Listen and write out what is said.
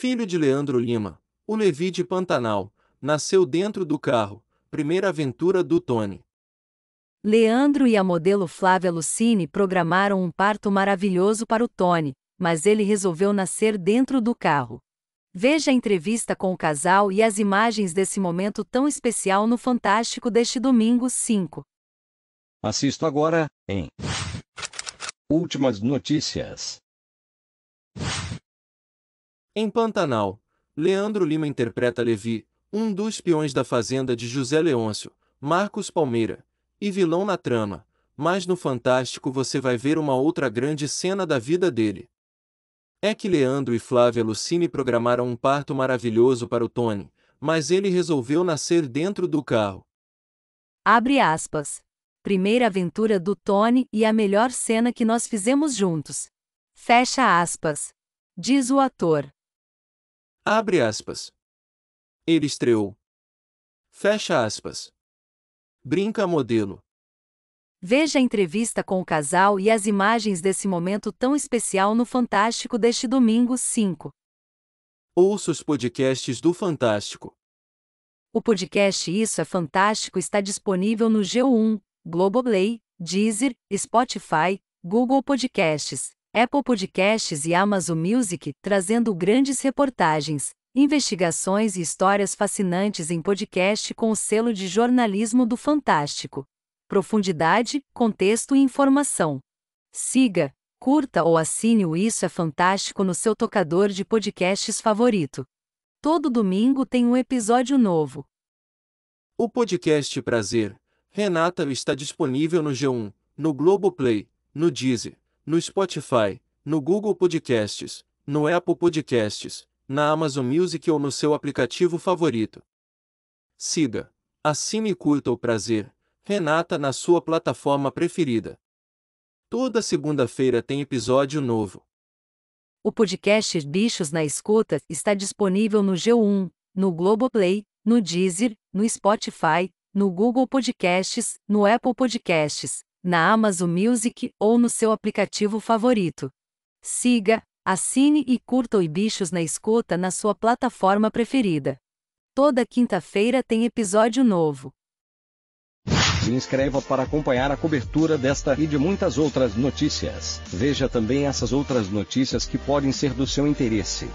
filho de Leandro Lima, o Levi de Pantanal, nasceu dentro do carro, primeira aventura do Tony. Leandro e a modelo Flávia Lucine programaram um parto maravilhoso para o Tony, mas ele resolveu nascer dentro do carro. Veja a entrevista com o casal e as imagens desse momento tão especial no Fantástico deste domingo 5. Assisto agora, em Últimas notícias. Em Pantanal, Leandro Lima interpreta Levi, um dos peões da fazenda de José Leôncio, Marcos Palmeira, e vilão na trama, mas no Fantástico você vai ver uma outra grande cena da vida dele. É que Leandro e Flávia Lucine programaram um parto maravilhoso para o Tony, mas ele resolveu nascer dentro do carro. Abre aspas. Primeira aventura do Tony e a melhor cena que nós fizemos juntos. Fecha aspas. Diz o ator. Abre aspas. Ele estreou. Fecha aspas. Brinca modelo. Veja a entrevista com o casal e as imagens desse momento tão especial no Fantástico deste domingo 5. Ouça os podcasts do Fantástico. O podcast Isso é Fantástico está disponível no G1, Globoplay, Deezer, Spotify, Google Podcasts Apple Podcasts e Amazon Music, trazendo grandes reportagens, investigações e histórias fascinantes em podcast com o selo de jornalismo do Fantástico. Profundidade, contexto e informação. Siga, curta ou assine o Isso é Fantástico no seu tocador de podcasts favorito. Todo domingo tem um episódio novo. O podcast Prazer, Renata está disponível no G1, no Globoplay, no Deezer no Spotify, no Google Podcasts, no Apple Podcasts, na Amazon Music ou no seu aplicativo favorito. Siga, assine e curta o prazer, Renata na sua plataforma preferida. Toda segunda-feira tem episódio novo. O podcast Bichos na Escuta está disponível no G1, no Globoplay, no Deezer, no Spotify, no Google Podcasts, no Apple Podcasts na Amazon Music ou no seu aplicativo favorito. Siga, assine e curta o Bichos na Escuta na sua plataforma preferida. Toda quinta-feira tem episódio novo. Se inscreva para acompanhar a cobertura desta e de muitas outras notícias. Veja também essas outras notícias que podem ser do seu interesse.